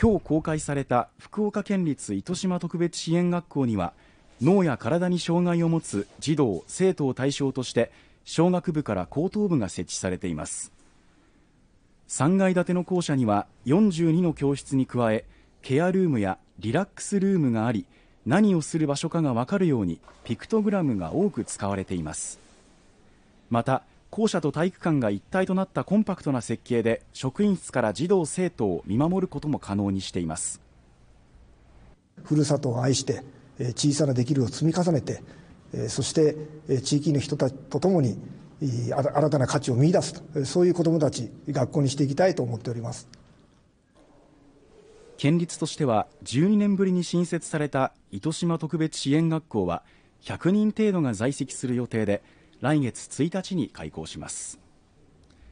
今日公開された福岡県立糸島特別支援学校には脳や体に障害を持つ児童生徒を対象として小学部から高等部が設置されています3階建ての校舎には42の教室に加えケアルームやリラックスルームがあり何をする場所かが分かるようにピクトグラムが多く使われていますまた校舎と体育館が一体となったコンパクトな設計で職員室から児童生徒を見守ることも可能にしていますふるさとを愛して小さなできるを積み重ねてそして地域の人たちとともに新たな価値を見出すとそういう子どもたち学校にしていきたいと思っております県立としては12年ぶりに新設された糸島特別支援学校は100人程度が在籍する予定で来月1日に開校します